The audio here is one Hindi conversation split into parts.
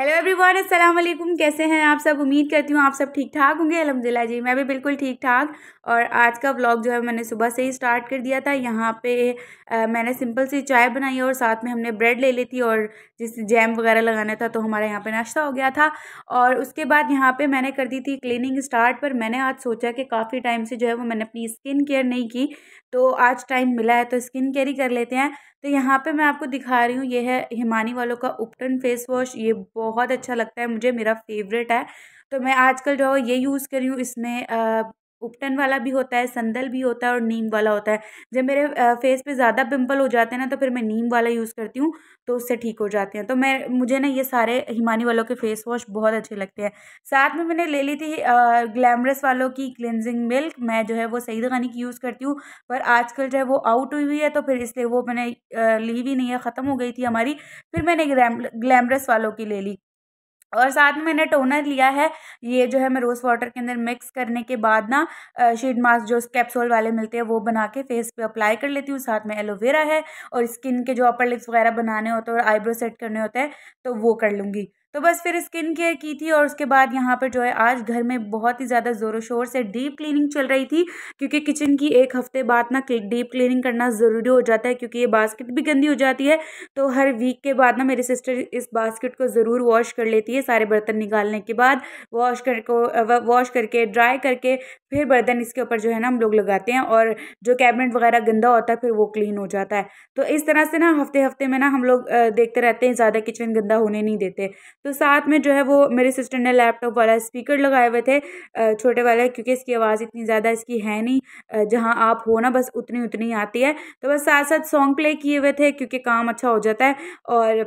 हेलो एवरीवन अस्सलाम वालेकुम कैसे हैं आप सब उम्मीद करती हूँ आप सब ठीक ठाक होंगे अलहमदिल्ला जी मैं भी बिल्कुल ठीक ठाक और आज का व्लॉग जो है मैंने सुबह से ही स्टार्ट कर दिया था यहाँ पे आ, मैंने सिंपल सी चाय बनाई और साथ में हमने ब्रेड ले ली थी और जिस जैम वगैरह लगाना था तो हमारे यहाँ पर नाश्ता हो गया था और उसके बाद यहाँ पर मैंने कर दी थी क्लिनिंग स्टार्ट पर मैंने आज सोचा कि काफ़ी टाइम से जो है वो मैंने अपनी स्किन केयर नहीं की तो आज टाइम मिला है तो स्किन केयर ही कर लेते हैं तो यहाँ पे मैं आपको दिखा रही हूँ ये है हिमानी वालों का उपटन फेस वॉश ये बहुत अच्छा लगता है मुझे मेरा फेवरेट है तो मैं आजकल जो है ये यूज़ कर रही हूँ इसमें उपटन वाला भी होता है संदल भी होता है और नीम वाला होता है जब मेरे फेस पे ज़्यादा पिंपल हो जाते हैं ना तो फिर मैं नीम वाला यूज़ करती हूँ तो उससे ठीक हो जाते हैं तो मैं मुझे ना ये सारे हिमानी वालों के फेस वॉश बहुत अच्छे लगते हैं साथ में मैंने ले ली थी ग्लैमरस वालों की क्लिनजिंग मिल्क मैं जो है वो सईद खानी की यूज़ करती हूँ पर आजकल जो है वो आउट हुई हुई है तो फिर इसलिए वो मैंने ली भी नहीं है ख़त्म हो गई थी हमारी फिर मैंने ग्लैमरस वालों की ले ली और साथ में मैंने टोनर लिया है ये जो है मैं रोज़ वाटर के अंदर मिक्स करने के बाद ना शीट मास्क जो कैप्सूल वाले मिलते हैं वो बना के फेस पे अप्लाई कर लेती हूँ साथ में एलोवेरा है और स्किन के जो अपर लिप्स वगैरह बनाने होते हैं और आईब्रो सेट करने होते हैं तो वो कर लूँगी तो बस फिर स्किन केयर की थी और उसके बाद यहाँ पर जो है आज घर में बहुत ही ज़्यादा ज़ोरों शोर से डीप क्लीनिंग चल रही थी क्योंकि किचन की एक हफ्ते बाद ना डीप क्लीनिंग करना ज़रूरी हो जाता है क्योंकि ये बास्केट भी गंदी हो जाती है तो हर वीक के बाद ना मेरी सिस्टर इस बास्केट को ज़रूर वॉश कर लेती है सारे बर्तन निकालने के बाद वॉश कर को वॉश करके ड्राई करके फिर बर्तन इसके ऊपर जो है ना हम लोग लगाते हैं और जो कैबिनेट वगैरह गंदा होता है फिर वो क्लीन हो जाता है तो इस तरह से ना हफ्ते हफ्ते में ना हम लोग देखते रहते हैं ज़्यादा किचन गंदा होने नहीं देते तो साथ में जो है वो मेरे सिस्टर ने लैपटॉप वाला स्पीकर लगाए हुए थे छोटे वाले क्योंकि इसकी आवाज़ इतनी ज़्यादा इसकी है नहीं जहाँ आप हो ना बस उतनी उतनी आती है तो बस साथ साथ सॉन्ग प्ले किए हुए थे क्योंकि काम अच्छा हो जाता है और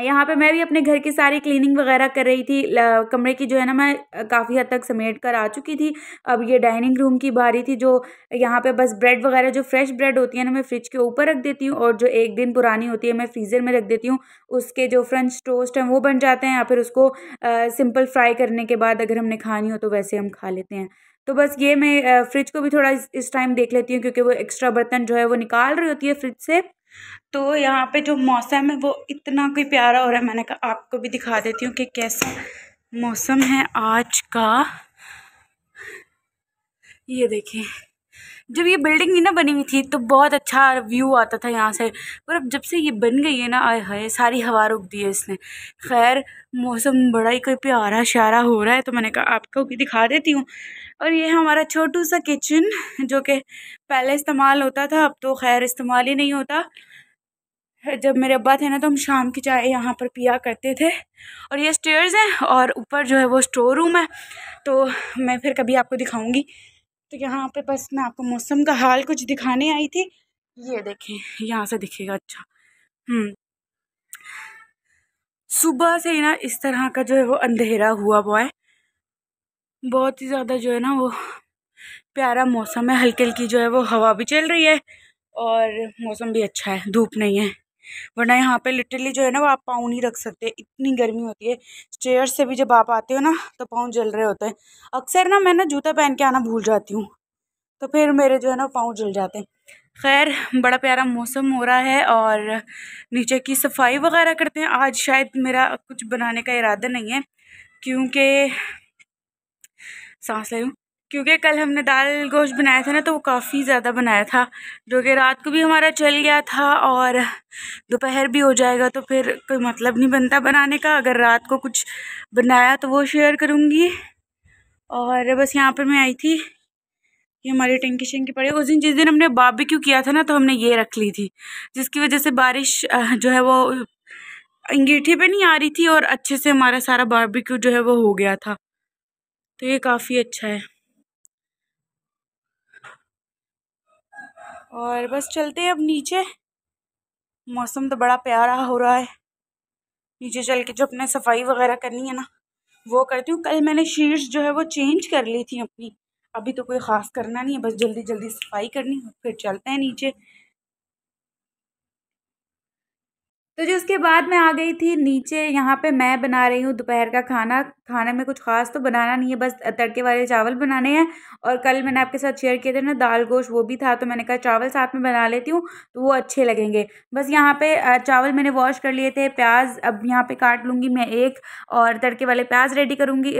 यहाँ पे मैं भी अपने घर की सारी क्लीनिंग वगैरह कर रही थी कमरे की जो है ना मैं काफ़ी हद तक समेट कर आ चुकी थी अब ये डाइनिंग रूम की बारी थी जो यहाँ पे बस ब्रेड वगैरह जो फ्रेश ब्रेड होती है ना मैं फ्रिज के ऊपर रख देती हूँ और जो एक दिन पुरानी होती है मैं फ्रीज़र में रख देती हूँ उसके जो फ्रेंच टोस्ट हैं वो बन जाते हैं या फिर उसको आ, सिंपल फ्राई करने के बाद अगर हमने खानी हो तो वैसे हम खा लेते हैं तो बस ये मैं फ्रिज को भी थोड़ा इस टाइम देख लेती हूँ क्योंकि वो एक्स्ट्रा बर्तन जो है वो निकाल रही होती है फ्रिज से तो यहाँ पे जो मौसम है वो इतना कोई प्यारा हो रहा है मैंने कहा आपको भी दिखा देती हूँ कि कैसा मौसम है आज का ये देखें जब ये बिल्डिंग ही ना बनी हुई थी तो बहुत अच्छा व्यू आता था यहाँ से पर अब जब से ये बन गई है ना आए हाय सारी हवा रुक दी है इसने खैर मौसम बड़ा ही कोई प्यारा श्यारा हो रहा है तो मैंने कहा आपको भी दिखा देती हूँ और ये हमारा छोटू सा किचन जो कि पहले इस्तेमाल होता था अब तो खैर इस्तेमाल ही नहीं होता जब मेरे अब्बा थे ना तो हम शाम की चाय यहाँ पर पिया करते थे और ये स्टेयर्स हैं और ऊपर जो है वो स्टोर रूम है तो मैं फिर कभी आपको दिखाऊंगी तो यहाँ पे बस मैं आपको मौसम का हाल कुछ दिखाने आई थी ये देखें यहाँ से दिखेगा अच्छा हम्म सुबह से ना इस तरह का जो है वो अंधेरा हुआ हुआ है बहुत ही ज़्यादा जो है ना वो प्यारा मौसम है हल्की हल्की जो है वो हवा भी चल रही है और मौसम भी अच्छा है धूप नहीं है वरना यहाँ पे लिटरली जो है ना वो आप पाँव नहीं रख सकते इतनी गर्मी होती है स्टेयर से भी जब आप आते हो ना तो पाँव जल रहे होते हैं अक्सर ना मैं ना जूता पहन के आना भूल जाती हूँ तो फिर मेरे जो है ना पाँव जल जाते हैं खैर बड़ा प्यारा मौसम हो रहा है और नीचे की सफाई वगैरह करते हैं आज शायद मेरा कुछ बनाने का इरादा नहीं है क्योंकि सांस ले लूँ क्योंकि कल हमने दाल गोश्त बनाया था ना तो वो काफ़ी ज़्यादा बनाया था जो कि रात को भी हमारा चल गया था और दोपहर भी हो जाएगा तो फिर कोई मतलब नहीं बनता बनाने का अगर रात को कुछ बनाया तो वो शेयर करूँगी और बस यहाँ पर मैं आई थी कि हमारी टंकी शंकी पड़ी उस दिन जिस दिन हमने बारबेक्यू किया था ना तो हमने ये रख ली थी जिसकी वजह से बारिश जो है वो अंगीठी पे नहीं आ रही थी और अच्छे से हमारा सारा बारबेक्यू जो है वो हो गया था तो ये काफ़ी अच्छा है और बस चलते हैं अब नीचे मौसम तो बड़ा प्यारा हो रहा है नीचे चल के जो अपने सफाई वगैरह करनी है ना वो करती हूँ कल मैंने शीट्स जो है वो चेंज कर ली थी अपनी अभी तो कोई ख़ास करना नहीं है बस जल्दी जल्दी सफाई करनी फिर चलते हैं नीचे तो जी उसके बाद मैं आ गई थी नीचे यहाँ पे मैं बना रही हूँ दोपहर का खाना खाने में कुछ खास तो बनाना नहीं है बस तड़के वाले चावल बनाने हैं और कल मैंने आपके साथ शेयर किए थे ना दाल गोश्त वो भी था तो मैंने कहा चावल साथ में बना लेती हूँ तो वो अच्छे लगेंगे बस यहाँ पे चावल मैंने वॉश कर लिए थे प्याज अब यहाँ पर काट लूँगी मैं एक और तड़के वाले प्याज रेडी करूँगी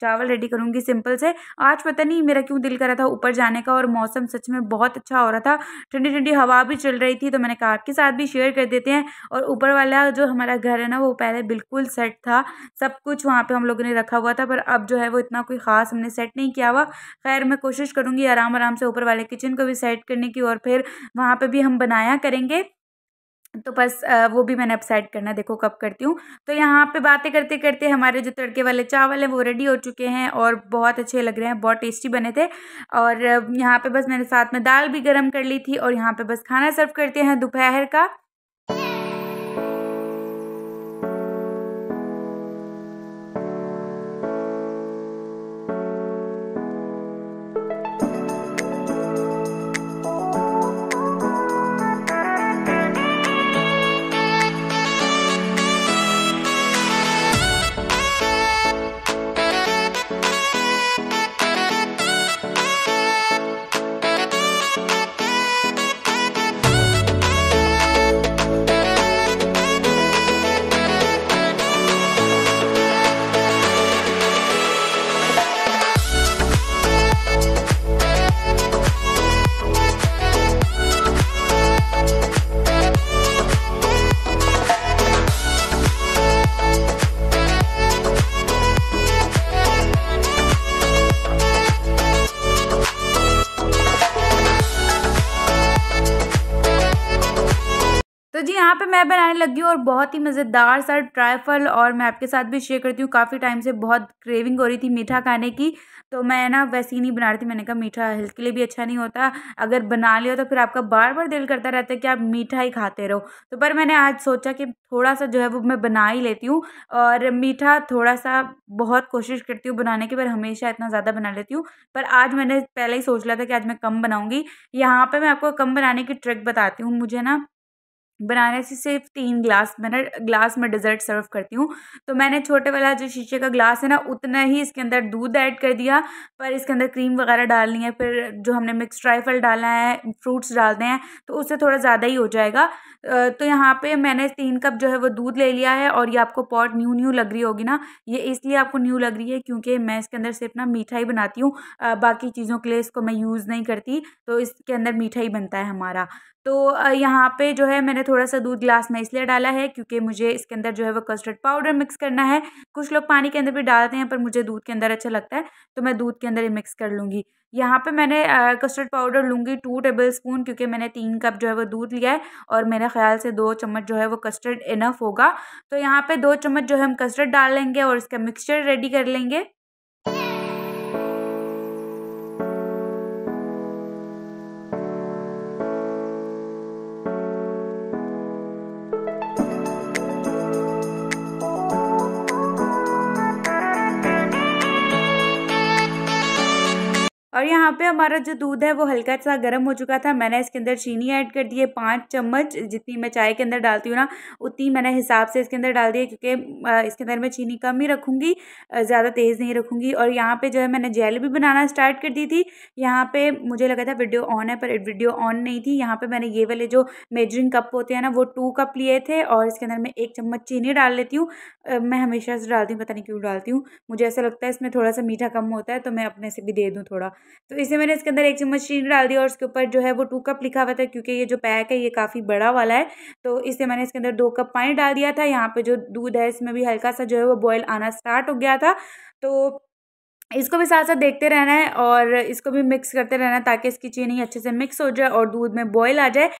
चावल रेडी करूँगी सिंपल से आज पता नहीं मेरा क्यों दिल करा था ऊपर जाने का और मौसम सच में बहुत अच्छा हो रहा था ठंडी ठंडी हवा भी चल रही थी तो मैंने कहा आपके साथ भी शेयर कर देते हैं और ऊपर वाला जो हमारा घर है ना वो पहले बिल्कुल सेट था सब कुछ वहाँ पे हम लोगों ने रखा हुआ था पर अब जो है वो इतना कोई ख़ास हमने सेट नहीं किया हुआ खैर मैं कोशिश करूँगी आराम आराम से ऊपर वाले किचन को भी सेट करने की और फिर वहाँ पर भी हम बनाया करेंगे तो बस वो भी मैंने अब सेट करना देखो कब करती हूँ तो यहाँ पे बातें करते करते हमारे जो तड़के वाले चावल हैं वो रेडी हो चुके हैं और बहुत अच्छे लग रहे हैं बहुत टेस्टी बने थे और यहाँ पे बस मैंने साथ में दाल भी गर्म कर ली थी और यहाँ पे बस खाना सर्व करते हैं दोपहर का तो जी यहाँ पे मैं बनाने लगी हूँ और बहुत ही मज़ेदार सा ट्राइफल और मैं आपके साथ भी शेयर करती हूँ काफ़ी टाइम से बहुत क्रेविंग हो रही थी मीठा खाने की तो मैं ना वैसे ही नहीं बना रही थी मैंने कहा मीठा हेल्थ के लिए भी अच्छा नहीं होता अगर बना लिया तो फिर आपका बार बार दिल करता रहता है कि आप मीठा ही खाते रहो तो पर मैंने आज सोचा कि थोड़ा सा जो है वो मैं बना ही लेती हूँ और मीठा थोड़ा सा बहुत कोशिश करती हूँ बनाने की पर हमेशा इतना ज़्यादा बना लेती हूँ पर आज मैंने पहले ही सोच लिया था कि आज मैं कम बनाऊँगी यहाँ पर मैं आपको कम बनाने की ट्रिक बताती हूँ मुझे ना बनाने से सिर्फ तीन ग्लास मैंने ग्लास में डिज़र्ट सर्व करती हूँ तो मैंने छोटे वाला जो शीशे का ग्लास है ना उतना ही इसके अंदर दूध ऐड कर दिया पर इसके अंदर क्रीम वगैरह डालनी है फिर जो हमने मिक्स ट्राइफल डाला है फ्रूट्स डालते हैं तो उससे थोड़ा ज़्यादा ही हो जाएगा तो यहाँ पे मैंने तीन कप जो है वो दूध ले लिया है और ये आपको पॉट न्यू न्यू लग रही होगी ना ये इसलिए आपको न्यू लग रही है क्योंकि मैं इसके अंदर सिर्फ ना मीठा ही बनाती हूँ बाकी चीज़ों के लिए इसको मैं यूज़ नहीं करती तो इसके अंदर मीठा ही बनता है हमारा तो यहाँ पे जो है मैंने थोड़ा सा दूध ग्लास में इसलिए डाला है क्योंकि मुझे इसके अंदर जो है वो कस्टर्ड पाउडर मिक्स करना है कुछ लोग पानी के अंदर भी डालते हैं पर मुझे दूध के अंदर अच्छा लगता है तो मैं दूध के अंदर ही मिक्स कर लूँगी यहाँ पे मैंने कस्टर्ड पाउडर लूँगी टू टेबल स्पून क्योंकि मैंने तीन कप जो है वो दूध लिया है और मेरे ख्याल से दो चम्मच जो है वो कस्टर्ड इनफ होगा तो यहाँ पे दो चम्मच जो है हम कस्टर्ड डाल लेंगे और इसका मिक्सचर रेडी कर लेंगे और यहाँ पे हमारा जो दूध है वो हल्का सा गर्म हो चुका था मैंने इसके अंदर चीनी ऐड कर दी है पाँच चम्मच जितनी मैं चाय के अंदर डालती हूँ ना उतनी मैंने हिसाब से इसके अंदर डाल दी है क्योंकि इसके अंदर मैं चीनी कम ही रखूँगी ज़्यादा तेज़ नहीं रखूँगी और यहाँ पर जो है मैंने जेल भी बनाना स्टार्ट कर दी थी यहाँ पर मुझे लगा था वीडियो ऑन है पर वीडियो ऑन नहीं थी यहाँ पर मैंने ये वाले जो मेजरिंग कप होते हैं ना वो टू कप लिए थे और इसके अंदर मैं एक चम्मच चीनी डाल लेती हूँ मैं हमेशा से डालती हूँ पता नहीं क्यों डालती हूँ मुझे ऐसा लगता है इसमें थोड़ा सा मीठा कम होता है तो मैं अपने से भी दे दूँ थोड़ा तो इसे मैंने इसके अंदर एक चम्मच चीनी डाल दिया और उसके ऊपर जो है वो टू कप लिखा हुआ था क्योंकि ये जो पैक है ये काफ़ी बड़ा वाला है तो इसे मैंने इसके अंदर दो कप पानी डाल दिया था यहाँ पे जो दूध है इसमें भी हल्का सा जो है वो बॉयल आना स्टार्ट हो गया था तो इसको भी साथ साथ देखते रहना है और इसको भी मिक्स करते रहना है ताकि इसकी चीनी अच्छे से मिक्स हो जाए और दूध में बॉयल आ जाए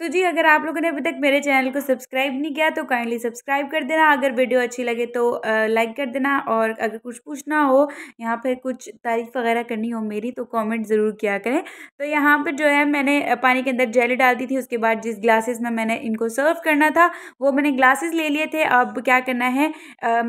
तो जी अगर आप लोगों ने अभी तक मेरे चैनल को सब्सक्राइब नहीं किया तो काइंडली सब्सक्राइब कर देना अगर वीडियो अच्छी लगे तो लाइक कर देना और अगर कुछ पूछना हो यहाँ पर कुछ तारीफ वगैरह करनी हो मेरी तो कमेंट ज़रूर किया करें तो यहाँ पर जो है मैंने पानी के अंदर जेली डाल दी थी उसके बाद जिस ग्लासेस में मैंने इनको सर्व करना था वो मैंने ग्लासेस ले लिए थे अब क्या करना है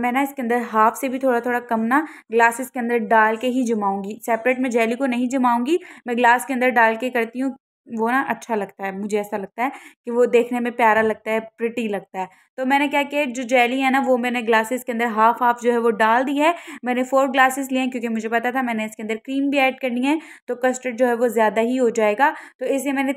मैं ना इसके अंदर हाफ से भी थोड़ा थोड़ा कम ना ग्लासेस के अंदर डाल के ही जमाऊँगी सेपरेट मैं जेली को नहीं जमाऊँगी मैं ग्लास के अंदर डाल के करती हूँ वो ना अच्छा लगता है मुझे ऐसा लगता है कि वो देखने में प्यारा लगता है प्रिटी लगता है तो मैंने क्या किया जो जेली है ना वो मैंने ग्लासेस के अंदर हाफ हाफ जो है वो डाल दी है मैंने फोर ग्लासेस लिए हैं क्योंकि मुझे पता था मैंने इसके अंदर क्रीम भी ऐड करनी है तो कस्टर्ड जो है वो ज़्यादा ही हो जाएगा तो इसलिए मैंने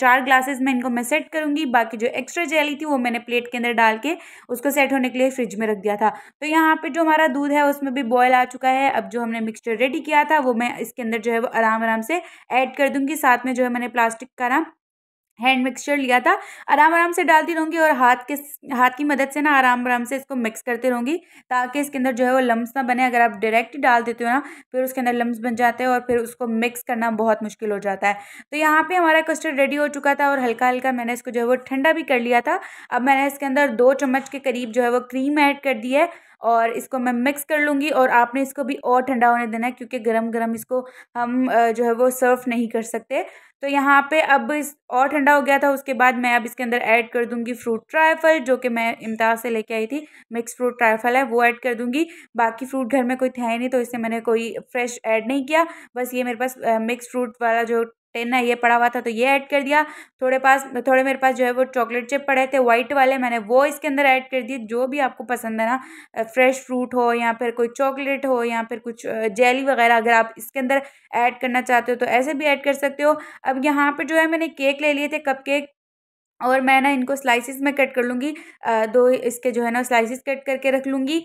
चार ग्लासेस में इनको मैं सेट करूँगी बाकी जो एक्स्ट्रा जेली थी वो मैंने प्लेट के अंदर डाल के उसको सेट होने के लिए फ्रिज में रख दिया था तो यहाँ पर जो हमारा दूध है उसमें भी बॉयल आ चुका है अब जो हमने मिक्सचर रेडी किया था वो मैं इसके अंदर जो है वो आराम आराम से ऐड कर दूँगी साथ में जो है मैंने प्लास्टिक प्लास्टिक का ना हैंड मिक्सचर लिया था आराम आराम से डालती रहूँगी और हाथ के हाथ की मदद से ना आराम आराम से इसको मिक्स करते रहूँगी ताकि इसके अंदर जो है वो लम्ब ना बने अगर आप डायरेक्ट डाल देते हो ना फिर उसके अंदर लम्ब बन जाते हैं और फिर उसको मिक्स करना बहुत मुश्किल हो जाता है तो यहाँ पर हमारा कस्टर्ड रेडी हो चुका था और हल्का हल्का मैंने इसको जो है वो ठंडा भी कर लिया था अब मैंने इसके अंदर दो चम्मच के करीब जो है वो क्रीम ऐड कर दी है और इसको मैं मिक्स कर लूँगी और आपने इसको भी और ठंडा होने देना है क्योंकि गरम गरम इसको हम जो है वो सर्व नहीं कर सकते तो यहाँ पे अब इस और ठंडा हो गया था उसके बाद मैं अब इसके अंदर ऐड कर दूंगी फ्रूट ट्राइफल जो कि मैं इम्ताज से लेके आई थी मिक्स फ्रूट ट्राइफल है वो ऐड कर दूंगी बाकी फ्रूट घर में कोई था ही नहीं तो इससे मैंने कोई फ्रेश ऐड नहीं किया बस ये मेरे पास मिक्स फ्रूट वाला जो टेन्ना ये पड़ा हुआ था तो ये ऐड कर दिया थोड़े पास थोड़े मेरे पास जो है वो चॉकलेट चिप पड़े थे वाइट वाले मैंने वो इसके अंदर ऐड कर दिए जो भी आपको पसंद है ना फ्रेश फ्रूट हो या फिर कोई चॉकलेट हो या फिर कुछ जेली वगैरह अगर आप इसके अंदर ऐड करना चाहते हो तो ऐसे भी ऐड कर सकते हो अब यहाँ पर जो है मैंने केक ले लिए थे कप केक और मैं ना इनको स्लाइसिस में कट कर लूँगी दो इसके जो है ना स्लाइसिस कट करके रख लूँगी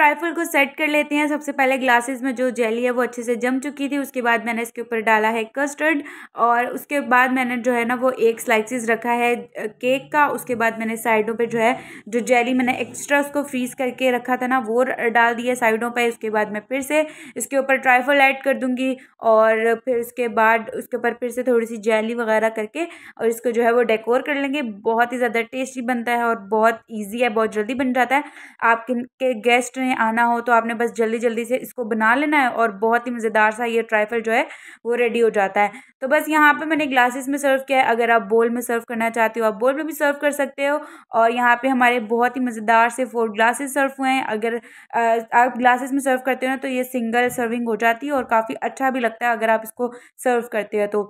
ट्राइफल को सेट कर लेते हैं सबसे पहले ग्लासेस में जो जेली है वो अच्छे से जम चुकी थी उसके बाद मैंने इसके ऊपर डाला है कस्टर्ड और उसके बाद मैंने जो है ना वो एक स्लाइसिस रखा है केक का उसके बाद मैंने साइडों पे जो है जो जेली मैंने एक्स्ट्रा उसको फ्रीज़ करके रखा था ना वो डाल दिया साइडों पर उसके बाद मैं फिर से इसके ऊपर ट्राइफल ऐड कर दूँगी और फिर उसके बाद उसके ऊपर फिर से थोड़ी सी जेली वगैरह करके और इसको जो है वो डेकोर कर लेंगे बहुत ही ज़्यादा टेस्टी बनता है और बहुत ईजी है बहुत जल्दी बन जाता है आपके गेस्ट ने कहीं आना हो तो आपने बस जल्दी जल्दी से इसको बना लेना है और बहुत ही मज़ेदार सा ये ट्राइफल जो है वो रेडी हो जाता है तो बस यहाँ पे मैंने ग्लासेस में सर्व किया है अगर आप बोल में सर्व करना चाहते हो आप बोल में भी सर्व कर सकते हो और यहाँ पे हमारे बहुत ही मज़ेदार से फोर ग्लासेस सर्व हुए हैं अगर आप ग्लासेस में सर्व करते हो ना तो ये सिंगल सर्विंग हो जाती है और काफ़ी अच्छा भी लगता है अगर आप इसको सर्व करते हो तो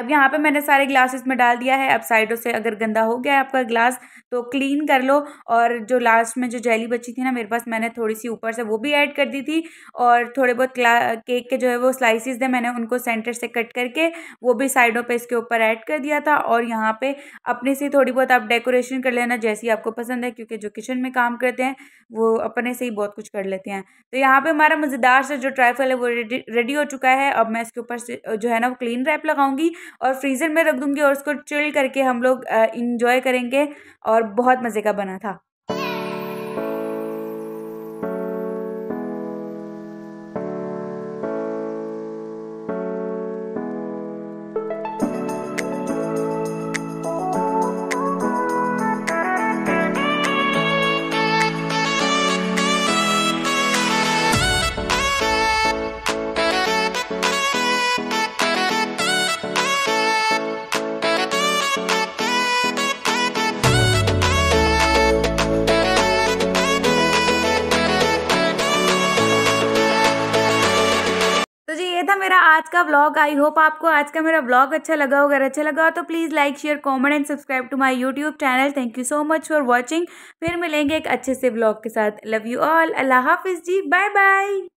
अब यहाँ पे मैंने सारे ग्लास इसमें डाल दिया है अब साइडों से अगर गंदा हो गया है आपका ग्लास तो क्लीन कर लो और जो लास्ट में जो जेली बची थी ना मेरे पास मैंने थोड़ी सी ऊपर से वो भी ऐड कर दी थी और थोड़े बहुत केक के जो है वो स्लाइसिस थे मैंने उनको सेंटर से कट करके वो भी साइडों पे इसके ऊपर ऐड कर दिया था और यहाँ पर अपने से थोड़ी बहुत आप डेकोरेशन कर लेना जैसी आपको पसंद है क्योंकि जो किचन में काम करते हैं वो अपने से ही बहुत कुछ कर लेते हैं तो यहाँ पर हमारा मज़ेदार से जो ट्राइफल है वो रेडी हो चुका है अब मैं इसके ऊपर से जो है ना वो क्लीन रैप लगाऊंगी और फ्रीज़र में रख दूँगी और उसको चिल करके हम लोग इन्जॉय करेंगे और बहुत मज़े का बना था का ब्लॉग आई होप आपको आज का मेरा ब्लॉग अच्छा लगा हो अगर अच्छा लगा हो तो please like share comment and subscribe to my YouTube channel thank you so much for watching फिर मिलेंगे एक अच्छे से ब्लॉग के साथ लव यू ऑल अल्लाह हाफिज़ जी बाय बाय